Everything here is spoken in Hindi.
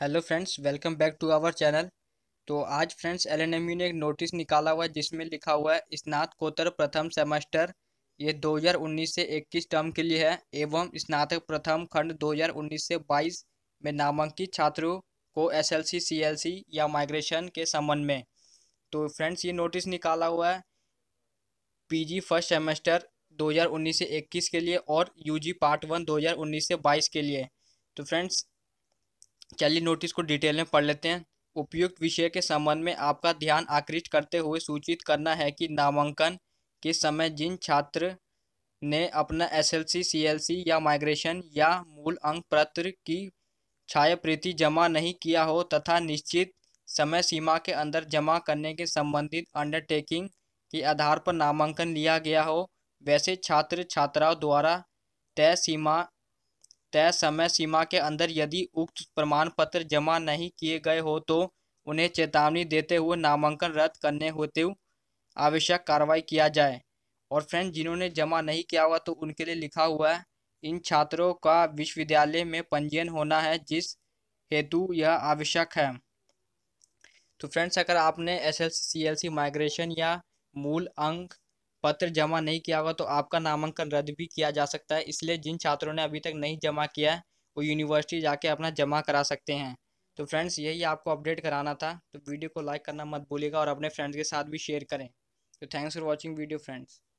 hello friends welcome back to our channel तो आज फ्रेंड्स एल ने एक नोटिस निकाला हुआ है जिसमें लिखा हुआ है स्नातकोत्तर प्रथम सेमेस्टर ये 2019 से 21 टर्म के लिए है एवं स्नातक प्रथम खंड 2019 से 22 में नामांकित छात्रों को एसएलसी सीएलसी या माइग्रेशन के संबंध में तो फ्रेंड्स ये नोटिस निकाला हुआ है पीजी फर्स्ट सेमेस्टर 2019 से 21 के लिए और यूजी पार्ट वन 2019 से 22 के लिए तो फ्रेंड्स चलिए नोटिस को डिटेल में पढ़ लेते हैं उपयुक्त विषय के संबंध में आपका ध्यान आकृष्ट करते हुए सूचित करना है कि नामांकन के समय जिन छात्र ने अपना एसएलसी, सीएलसी या माइग्रेशन या मूल अंक पत्र की छायाप्रति जमा नहीं किया हो तथा निश्चित समय सीमा के अंदर जमा करने के संबंधित अंडरटेकिंग के आधार पर नामांकन लिया गया हो वैसे छात्र छात्राओं द्वारा तय सीमा तय समय सीमा के अंदर यदि उक्त प्रमाण पत्र जमा नहीं किए गए हो तो उन्हें चेतावनी देते हुए नामांकन रद्द करने होते आवश्यक कार्रवाई किया जाए और फ्रेंड जिन्होंने जमा नहीं किया हुआ तो उनके लिए लिखा हुआ है इन छात्रों का विश्वविद्यालय में पंजीयन होना है जिस हेतु यह आवश्यक है तो फ्रेंड्स अगर आपने S L C L C migration या मूल अंक पत्र जमा नहीं किया होगा तो आपका नामांकन रद्द भी किया जा सकता है इसलिए जिन छात्रों ने अभी तक नहीं जमा किया है वो यूनिवर्सिटी जाके अपना जमा करा सकते हैं तो फ्रेंड्स यही आपको अपडेट कराना था तो वीडियो को लाइक करना मत भूलिएगा और अपने फ्रेंड्स के साथ भी शेयर करें तो thanks for watching video friends